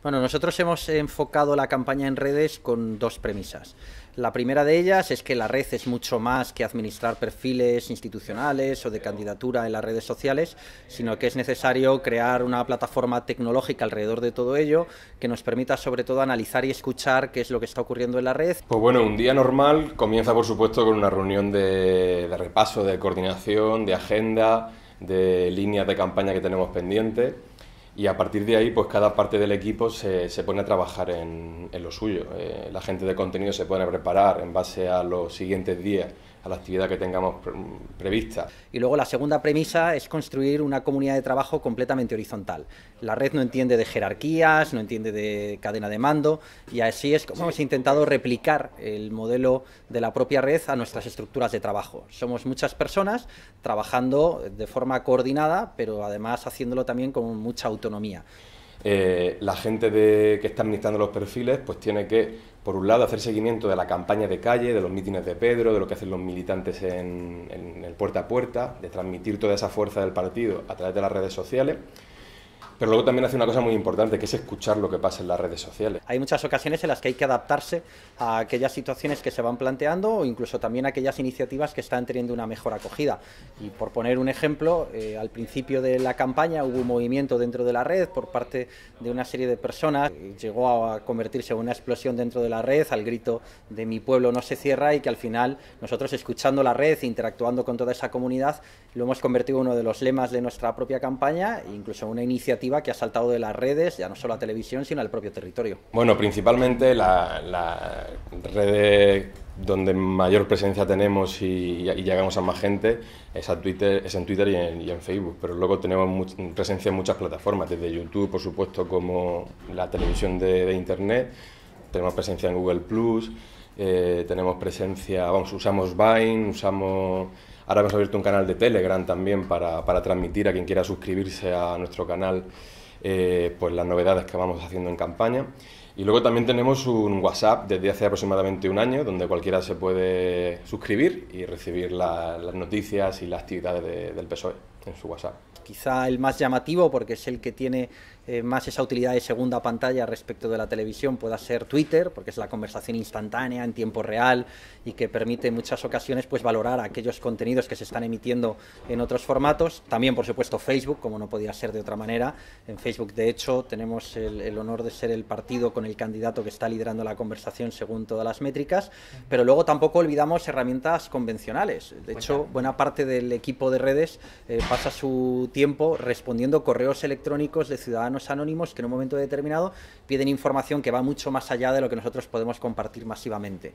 Bueno, nosotros hemos enfocado la campaña en redes con dos premisas. La primera de ellas es que la red es mucho más que administrar perfiles institucionales o de candidatura en las redes sociales, sino que es necesario crear una plataforma tecnológica alrededor de todo ello que nos permita sobre todo analizar y escuchar qué es lo que está ocurriendo en la red. Pues bueno, un día normal comienza por supuesto con una reunión de, repaso, de coordinación, de agenda, de líneas de campaña que tenemos pendientes y a partir de ahí, pues cada parte del equipo se, se pone a trabajar en, en lo suyo. Eh, la gente de contenido se pone a preparar en base a los siguientes días, a la actividad que tengamos prevista. Y luego la segunda premisa es construir una comunidad de trabajo completamente horizontal. La red no entiende de jerarquías, no entiende de cadena de mando y así es como hemos intentado replicar el modelo de la propia red a nuestras estructuras de trabajo. Somos muchas personas trabajando de forma coordinada, pero además haciéndolo también con mucha autoridad eh, la gente que está administrando los perfiles pues tiene que, por un lado, hacer seguimiento de la campaña de calle, de los mítines de Pedro, de lo que hacen los militantes en, en el puerta a puerta, de transmitir toda esa fuerza del partido a través de las redes sociales pero luego también hace una cosa muy importante, que es escuchar lo que pasa en las redes sociales. Hay muchas ocasiones en las que hay que adaptarse a aquellas situaciones que se van planteando o incluso también a aquellas iniciativas que están teniendo una mejor acogida. Y por poner un ejemplo, eh, al principio de la campaña hubo un movimiento dentro de la red por parte de una serie de personas. Eh, llegó a convertirse en una explosión dentro de la red al grito de mi pueblo no se cierra y que al final nosotros escuchando la red, interactuando con toda esa comunidad, lo hemos convertido en uno de los lemas de nuestra propia campaña, e incluso una iniciativa que ha saltado de las redes, ya no solo a televisión, sino al propio territorio? Bueno, principalmente la, la red donde mayor presencia tenemos y, llegamos a más gente es, Twitter, es en Twitter y en, Facebook, pero luego tenemos presencia en muchas plataformas, desde YouTube, por supuesto, como la televisión de, Internet, tenemos presencia en Google eh, tenemos presencia, vamos, usamos Vine, usamos Ahora hemos abierto un canal de Telegram también para, transmitir a quien quiera suscribirse a nuestro canal eh, pues las novedades que vamos haciendo en campaña. Y luego también tenemos un WhatsApp desde hace aproximadamente un año, donde cualquiera se puede suscribir y recibir las noticias y las actividades del PSOE en su WhatsApp quizá el más llamativo porque es el que tiene eh, más esa utilidad de segunda pantalla respecto de la televisión pueda ser Twitter, porque es la conversación instantánea en tiempo real y que permite en muchas ocasiones pues valorar aquellos contenidos que se están emitiendo en otros formatos. También, por supuesto, Facebook, como no podía ser de otra manera. En Facebook, de hecho, tenemos el, honor de ser el partido con el candidato que está liderando la conversación según todas las métricas, pero luego tampoco olvidamos herramientas convencionales. De pues hecho, buena parte del equipo de redes eh, pasa su tiempo tiempo respondiendo correos electrónicos de ciudadanos anónimos que en un momento determinado piden información que va mucho más allá de lo que nosotros podemos compartir masivamente.